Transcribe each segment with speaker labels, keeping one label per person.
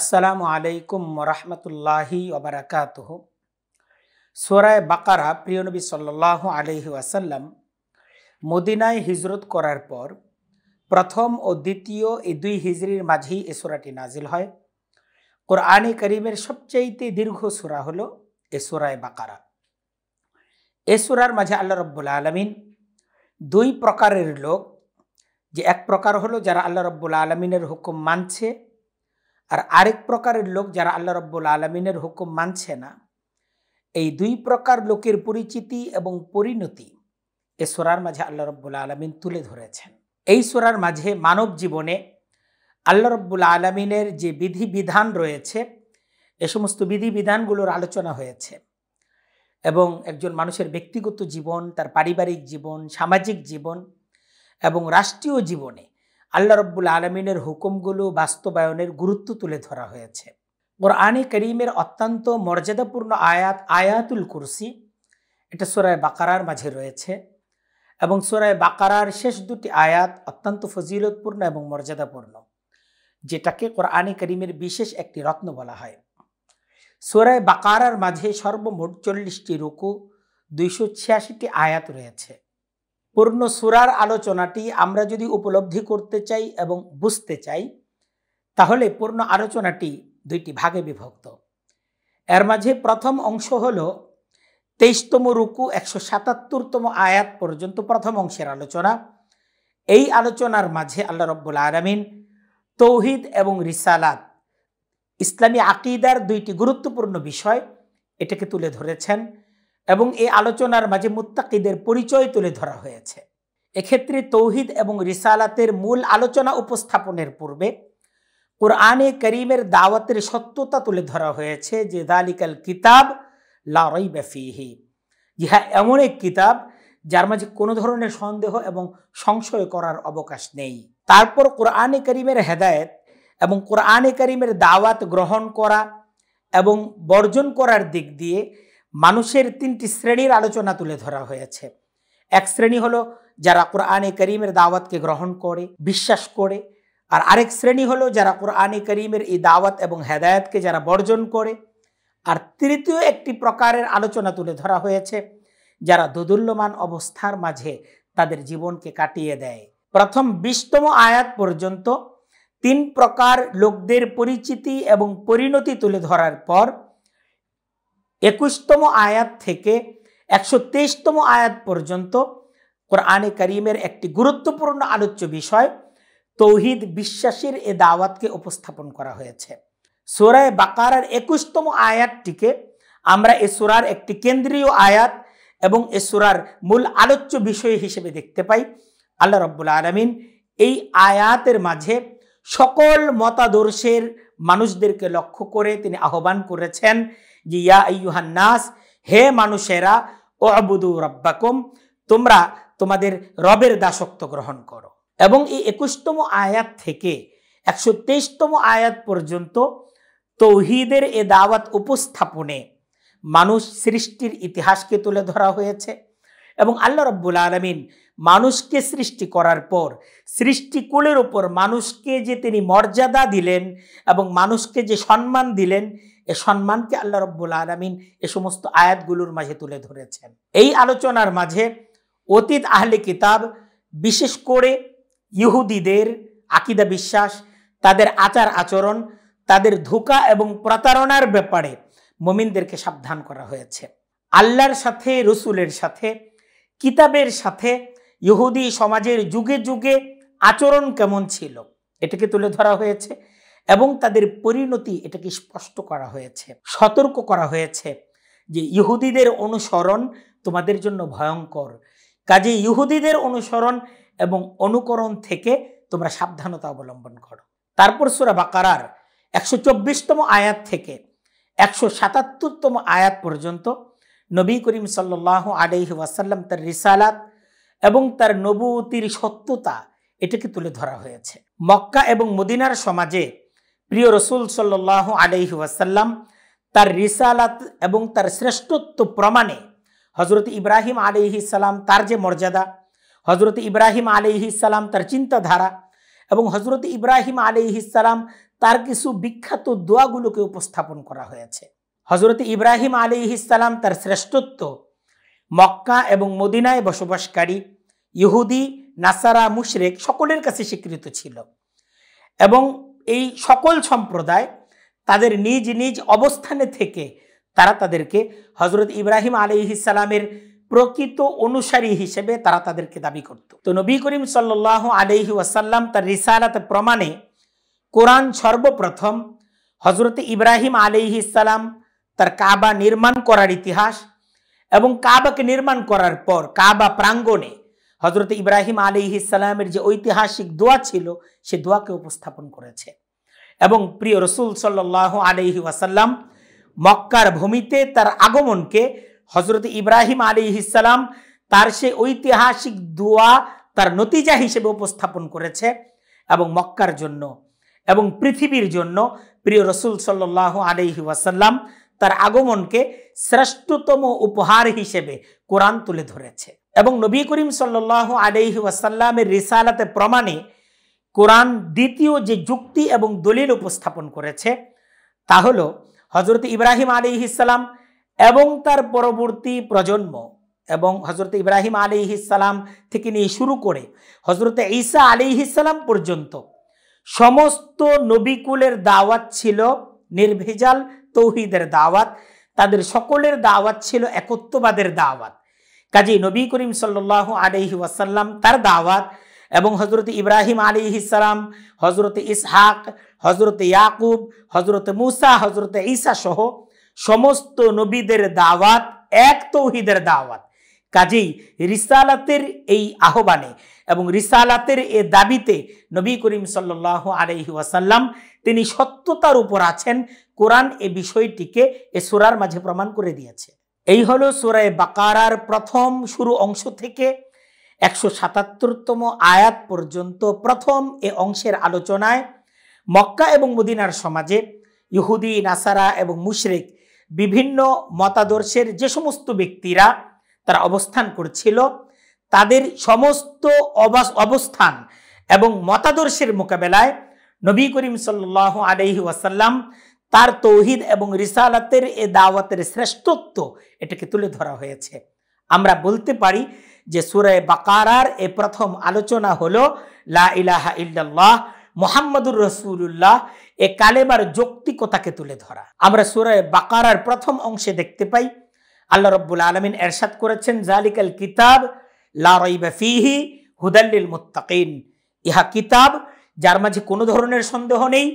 Speaker 1: আসসালামু আলাইকুম রহমতুল্লাহি ওবরাকাত সোরায় বাকারা প্রিয়নবী সাল্লাহ আলহি আসাল্লাম মদিনায় হিজরত করার পর প্রথম ও দ্বিতীয় এই দুই হিজরির মাঝেই এ সোরাটি নাজিল হয় কোরআনে করিমের সবচাইতে দীর্ঘ সুরা হল এ সোরায় বাকারা এ সুরার মাঝে আল্লাহ রব্বুল আলমিন দুই প্রকারের লোক যে এক প্রকার হলো যারা আল্লাহ রব্বুল আলমিনের হুকুম মানছে আর আরেক প্রকারের লোক যারা আল্লাহ রব্বুল আলমিনের হুকুম মানছে না এই দুই প্রকার লোকের পরিচিতি এবং পরিণতি এ সোরার মাঝে আল্লাহ রব্বুল আলমিন তুলে ধরেছেন এই সোরার মাঝে মানব জীবনে আল্লাহ রব্বুল আলমিনের যে বিধিবিধান রয়েছে এ সমস্ত বিধিবিধানগুলোর আলোচনা হয়েছে এবং একজন মানুষের ব্যক্তিগত জীবন তার পারিবারিক জীবন সামাজিক জীবন এবং রাষ্ট্রীয় জীবনে আল্লাহ রব্বুল আলমিনের হুকুমগুলো বাস্তবায়নের গুরুত্ব তুলে ধরা হয়েছে কোরআনে করিমের অত্যন্ত মর্যাদাপূর্ণ আয়াত আয়াতুল কুরসি এটা সোরায় বাকারার মাঝে রয়েছে এবং সোরায় বাকারার শেষ দুটি আয়াত অত্যন্ত ফজিলতপূর্ণ এবং মর্যাদাপূর্ণ যেটাকে কোরআনে করিমের বিশেষ একটি রত্ন বলা হয় সোরায় বাকারার মাঝে সর্বমোট চল্লিশটি রুকু দুইশো ছিয়াশিটি আয়াত রয়েছে পূর্ণ সুরার আলোচনাটি আমরা যদি উপলব্ধি করতে চাই এবং বুঝতে চাই তাহলে পূর্ণ আলোচনাটি দুইটি ভাগে বিভক্ত এর মাঝে প্রথম অংশ হল তেইশতম রুকু একশো সাতাত্তরতম আয়াত পর্যন্ত প্রথম অংশের আলোচনা এই আলোচনার মাঝে আল্লাহ রব্বুল আরামিন তৌহিদ এবং রিসালাত ইসলামী আকিদার দুইটি গুরুত্বপূর্ণ বিষয় এটাকে তুলে ধরেছেন এবং এই আলোচনার মাঝে মুত্তাকিদের পরিচয় তুলে ধরা হয়েছে এক্ষেত্রে তৌহিদ এবং রিসালাতের মূল আলোচনা উপস্থাপনের পূর্বে কোরআনে করিমের দাওয়াতের সত্যতা তুলে ধরা হয়েছে যে দালিকাল কিতাব লারই বাফিহি ইহা এমন এক কিতাব যার মাঝে কোনো ধরনের সন্দেহ এবং সংশয় করার অবকাশ নেই তারপর কোরআনে করিমের হেদায়েত এবং কোরআনে করিমের দাওয়াত গ্রহণ করা এবং বর্জন করার দিক দিয়ে মানুষের তিনটি শ্রেণীর আলোচনা তুলে ধরা হয়েছে এক শ্রেণী হলো যারা কোরআনে করিমের দাওয়াতকে গ্রহণ করে বিশ্বাস করে আর আরেক শ্রেণী হলো যারা কোরআনে করিমের এই দাওয়াত এবং হেদায়তকে যারা বর্জন করে আর তৃতীয় একটি প্রকারের আলোচনা তুলে ধরা হয়েছে যারা দোদুল্যমান অবস্থার মাঝে তাদের জীবনকে কাটিয়ে দেয় প্রথম বিশতম আয়াত পর্যন্ত তিন প্রকার লোকদের পরিচিতি এবং পরিণতি তুলে ধরার পর একুশতম আয়াত থেকে একশো তেইশতম আয়াত পর্যন্ত কোরআনে করিমের একটি গুরুত্বপূর্ণ আলোচ্য বিষয় তৌহিদ বিশ্বাসীর এ দাওয়াতকে উপস্থাপন করা হয়েছে সোরায় বাকারার একুশতম আয়াতটিকে আমরা এ সোরার একটি কেন্দ্রীয় আয়াত এবং এ সোরার মূল আলোচ্য বিষয় হিসেবে দেখতে পাই আল্লাহ রব্বুল আলমিন এই আয়াতের মাঝে সকল মতাদর্শের মানুষদেরকে লক্ষ্য করে তিনি আহ্বান করেছেন যে ইয়া ইয়ুহান্নাস হে মানুষেরা ও আবুদু রব্বাকুম তোমরা তোমাদের রবের দাসত্ব গ্রহণ করো এবং এই একুশতম আয়াত থেকে একশো তেইশতম আয়াত পর্যন্ত তৌহিদের এ দাওয়াত উপস্থাপনে মানুষ সৃষ্টির ইতিহাসকে তুলে ধরা হয়েছে এবং আল্লাহ রব্বুল আলমিন মানুষকে সৃষ্টি করার পর সৃষ্টিকুলের ওপর মানুষকে যে তিনি মর্যাদা দিলেন এবং মানুষকে যে সম্মান দিলেন এ সম্মানকে আল্লাহ রব্বুল আলমিন এ সমস্ত আয়াতগুলোর মাঝে তুলে ধরেছেন এই আলোচনার মাঝে অতীত আহলে কিতাব বিশেষ করে ইহুদিদের আকিদা বিশ্বাস তাদের আচার আচরণ তাদের ধোকা এবং প্রতারণার ব্যাপারে মমিনদেরকে সাবধান করা হয়েছে আল্লাহর সাথে রসুলের সাথে কিতাবের সাথে ইহুদি সমাজের যুগে যুগে আচরণ কেমন ছিল এটাকে তুলে ধরা হয়েছে এবং তাদের পরিণতি এটাকে স্পষ্ট করা হয়েছে সতর্ক করা হয়েছে যে ইহুদিদের অনুসরণ তোমাদের জন্য ভয়ঙ্কর কাজে ইহুদিদের অনুসরণ এবং অনুকরণ থেকে তোমরা সাবধানতা অবলম্বন করো তারপর সুরা বাকারার একশো চব্বিশতম আয়াত থেকে একশো সাতাত্তরতম আয়াত পর্যন্ত নবী করিম সাল্লাহ আলহি ওয়াসাল্লাম তার রিসালাত এবং তার নবতির সত্যতা এটাকে তুলে ধরা হয়েছে মক্কা এবং মদিনার সমাজে প্রিয় রসুল সাল্লাহ আলহি ওয়াসাল্লাম তার রিসালাত এবং তার শ্রেষ্ঠত্ব প্রমাণে হজরত ইব্রাহিম আলিহি সালাম তার যে মর্যাদা হজরত ইব্রাহিম আলিহি সালাম তার চিন্তাধারা এবং হজরত ইব্রাহিম আলিহি সালাম তার কিছু বিখ্যাত দোয়াগুলোকে উপস্থাপন করা হয়েছে হজরত ইব্রাহিম আলিহি সালাম তার শ্রেষ্ঠত্ব মক্কা এবং মদিনায় বসবাসকারী ইহুদি নাসারা মুশরেক সকলের কাছে স্বীকৃত ছিল এবং এই সকল সম্প্রদায় তাদের নিজ নিজ অবস্থানে থেকে তারা তাদেরকে হজরত ইব্রাহিম আলী ইসালামের প্রকৃত অনুসারী হিসেবে তারা তাদেরকে দাবি করত তো নবী করিম সাল্লাহ আলহি ওয়াসাল্লাম তার রিসালাত প্রমাণে কোরআন সর্বপ্রথম হজরত ইব্রাহিম আলিহি ইসালাম তার কাবা নির্মাণ করার ইতিহাস এবং কাবাকে নির্মাণ করার পর কাবা প্রাঙ্গণে হজরত ইব্রাহিম আলী ইসালামের যে ঐতিহাসিক দোয়া ছিল সে দোয়াকে উপস্থাপন করেছে এবং প্রিয় রসুল সাল্লাহ আলহি ওয়াসাল্লাম মক্কার ভূমিতে তার আগমনকে হজরত ইব্রাহিম আলী ইসালাম তার সে ঐতিহাসিক দোয়া তার নতিজা হিসেবে উপস্থাপন করেছে এবং মক্কার জন্য এবং পৃথিবীর জন্য প্রিয় রসুল সাল্লাহ আলহি ওয়াসাল্লাম তার আগমনকে শ্রেষ্ঠতম উপহার হিসেবে কোরআন তুলে ধরেছে এবং নবী করিম সাল্লাহ আলহি ওয়াসাল্লামের রিসালাতে প্রমাণে কোরআন দ্বিতীয় যে যুক্তি এবং দলিল উপস্থাপন করেছে তা হল হজরত ইব্রাহিম আলী ইসালাম এবং তার পরবর্তী প্রজন্ম এবং হজরত ইব্রাহিম আলী ইসালাম থেকে নিয়ে শুরু করে হজরত ঈসা আলী ইসালাম পর্যন্ত সমস্ত নবীকুলের দাওয়াত ছিল নির্ভেজাল তৌহিদের দাওয়াত তাদের সকলের দাওয়াত ছিল একত্ববাদের দাওয়াত কাজী নবী করিম সাল্লাহ আলহি ওয়াসাল্লাম তার দাওয়াত এবং হজরত ইব্রাহিম আলী ইসালাম হজরত ইসহাক হজরত ইয়াকুব হজরত মুসা হজরত ঈসা সহ সমস্ত নবীদের দাওয়াত এক তৌহিদের দাওয়াত কাজেই রিসালাতের এই আহ্বানে এবং রিসালাতের এ দাবিতে নবী করিম সাল্লাহ আলহি ওয়াসাল্লাম তিনি সত্যতার উপর আছেন কোরআন এ বিষয়টিকে এ সুরার মাঝে প্রমাণ করে দিয়েছে এই হল সুরায় বাকারার প্রথম শুরু অংশ থেকে একশো সাতাত্তরতম আয়াত পর্যন্ত প্রথম এ অংশের আলোচনায় মক্কা এবং মদিনার সমাজে ইহুদি নাসারা এবং মুশরিক বিভিন্ন মতাদর্শের যে সমস্ত ব্যক্তিরা তারা অবস্থান করছিল তাদের সমস্ত অবস্থান এবং মতাদর্শের মোকাবেলায় নবী করিম সাল্লাহ আলহি ওয়াসাল্লাম তার তৌহিদ এবং রিসালাতের এ দাওয়াতের শ্রেষ্ঠত্ব এটাকে তুলে ধরা হয়েছে আমরা বলতে পারি যে সুরায় বাকারার এ প্রথম আলোচনা হলো লা ইলাহা ইল্লাল্লাহ মোহাম্মদুর রসুল্লাহ এ কালেমার যৌক্তিকতাকে তুলে ধরা আমরা সুরায় বাকারার প্রথম অংশে দেখতে পাই আল্লাহ রব্বুল আলমিন এরশাদ করেছেন জালিকাল কিতাব লা ফিহি হুদাল্লিল মুত্তাকিন ইহা কিতাব যার মাঝে কোনো ধরনের সন্দেহ নেই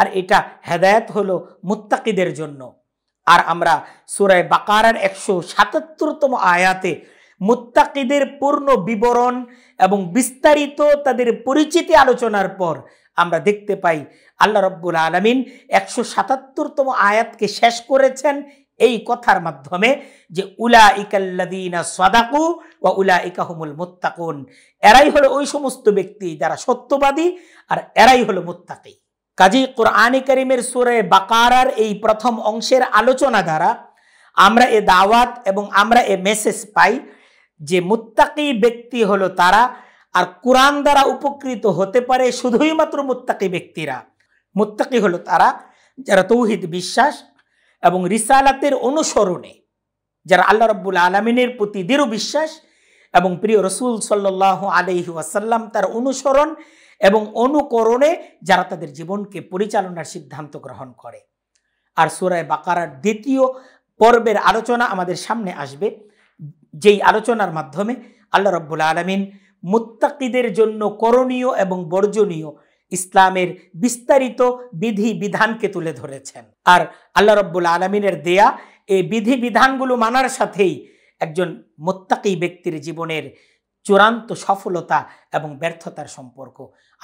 Speaker 1: আর এটা হেদায়ত হলো মুত্তাকিদের জন্য আর আমরা সুরায় বাকারার একশো সাতাত্তরতম আয়াতে মুত্তাকিদের পূর্ণ বিবরণ এবং বিস্তারিত তাদের পরিচিতি আলোচনার পর আমরা দেখতে পাই আল্লাহ রব্বুল আলমিন একশো সাতাত্তরতম আয়াতকে শেষ করেছেন এই কথার মাধ্যমে যে উলা ইকাল্লাদিনা সাদাকু বা উলা ইকাহুমুল মোত্তাকুন এরাই হলো ওই সমস্ত ব্যক্তি যারা সত্যবাদী আর এরাই হলো মোত্তাকি কাজী কোরআনে করিমের সুরে বাকারার এই প্রথম অংশের আলোচনা দ্বারা আমরা এ দাওয়াত এবং আমরা এ মেসেজ পাই যে মুত্তাকি ব্যক্তি হলো তারা আর কোরআন দ্বারা উপকৃত হতে পারে শুধুই মাত্র মুত্তাকি ব্যক্তিরা মুত্তাকি হলো তারা যারা তৌহিদ বিশ্বাস এবং রিসালাতের অনুসরণে যারা আল্লাহ রব্বুল আলমিনের প্রতি দৃঢ় বিশ্বাস এবং প্রিয় রসুল সাল্লাহ আলহি ওয়াসাল্লাম তার অনুসরণ এবং অনুকরণে যারা তাদের জীবনকে পরিচালনার সিদ্ধান্ত গ্রহণ করে আর সুরায় বাকারার দ্বিতীয় পর্বের আলোচনা আমাদের সামনে আসবে যেই আলোচনার মাধ্যমে আল্লাহ রব্বুল আলমিন মুত্তাকিদের জন্য করণীয় এবং বর্জনীয় ইসলামের বিস্তারিত বিধি বিধানকে তুলে ধরেছেন আর আল্লাহ রব্বুল আলমিনের দেয়া এই বিধি বিধানগুলো মানার সাথেই একজন মোত্তাকি ব্যক্তির জীবনের চূড়ান্ত সফলতা এবং ব্যর্থতার সম্পর্ক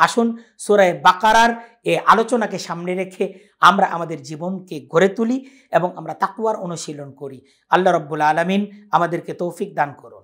Speaker 1: আসুন সোরায় বাকারার এ আলোচনাকে সামনে রেখে আমরা আমাদের জীবনকে গড়ে তুলি এবং আমরা তাকুয়ার অনুশীলন করি আল্লাহ রব্বুল আলমিন আমাদেরকে তৌফিক দান করুন